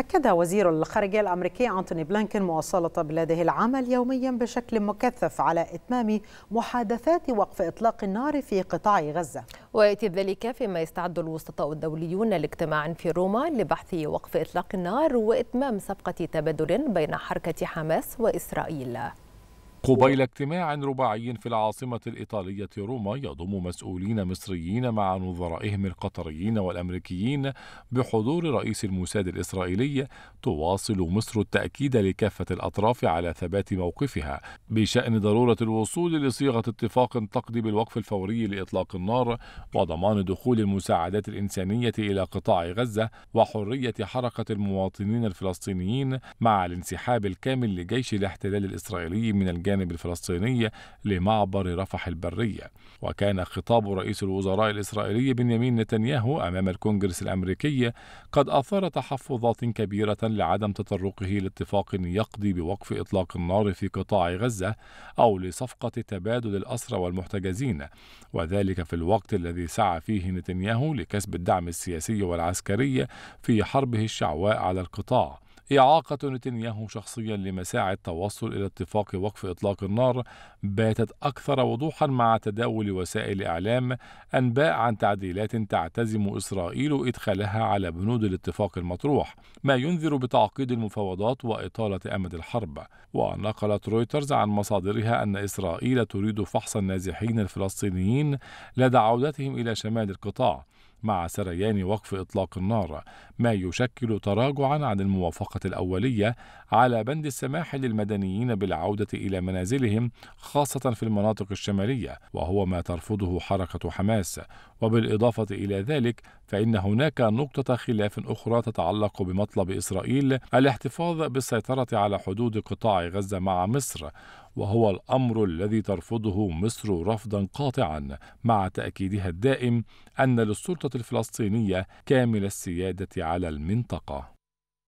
أكد وزير الخارجية الأمريكي أنتوني بلينكن مواصلة بلاده العمل يوميا بشكل مكثف على إتمام محادثات وقف إطلاق النار في قطاع غزة ويأتي ذلك فيما يستعد الوسطاء الدوليون لاجتماع في روما لبحث وقف إطلاق النار وإتمام صفقة تبادل بين حركة حماس وإسرائيل قبيل اجتماع رباعي في العاصمة الإيطالية روما يضم مسؤولين مصريين مع نظرائهم القطريين والأمريكيين بحضور رئيس الموساد الإسرائيلي تواصل مصر التأكيد لكافة الأطراف على ثبات موقفها بشأن ضرورة الوصول لصيغة اتفاق تقضي بالوقف الفوري لإطلاق النار وضمان دخول المساعدات الإنسانية إلى قطاع غزة وحرية حركة المواطنين الفلسطينيين مع الانسحاب الكامل لجيش الاحتلال الإسرائيلي من الجانب الجانب الفلسطيني لمعبر رفح البرية وكان خطاب رئيس الوزراء الإسرائيلي بنيامين نتنياهو أمام الكونغرس الأمريكي قد أثار تحفظات كبيرة لعدم تطرقه لاتفاق يقضي بوقف إطلاق النار في قطاع غزة أو لصفقة تبادل الأسرى والمحتجزين وذلك في الوقت الذي سعى فيه نتنياهو لكسب الدعم السياسي والعسكري في حربه الشعواء على القطاع إعاقة نتنياهو شخصيا لمساعي التوصل إلى اتفاق وقف إطلاق النار باتت أكثر وضوحا مع تداول وسائل إعلام أنباء عن تعديلات تعتزم إسرائيل إدخالها على بنود الاتفاق المطروح ما ينذر بتعقيد المفاوضات وإطالة أمد الحرب ونقلت رويترز عن مصادرها أن إسرائيل تريد فحص النازحين الفلسطينيين لدى عودتهم إلى شمال القطاع مع سريان وقف إطلاق النار ما يشكل تراجعا عن الموافقة الأولية على بند السماح للمدنيين بالعودة إلى منازلهم خاصة في المناطق الشمالية وهو ما ترفضه حركة حماس وبالإضافة إلى ذلك فإن هناك نقطة خلاف أخرى تتعلق بمطلب إسرائيل الاحتفاظ بالسيطرة على حدود قطاع غزة مع مصر وهو الامر الذي ترفضه مصر رفضا قاطعا مع تاكيدها الدائم ان للسلطه الفلسطينيه كامل السياده على المنطقه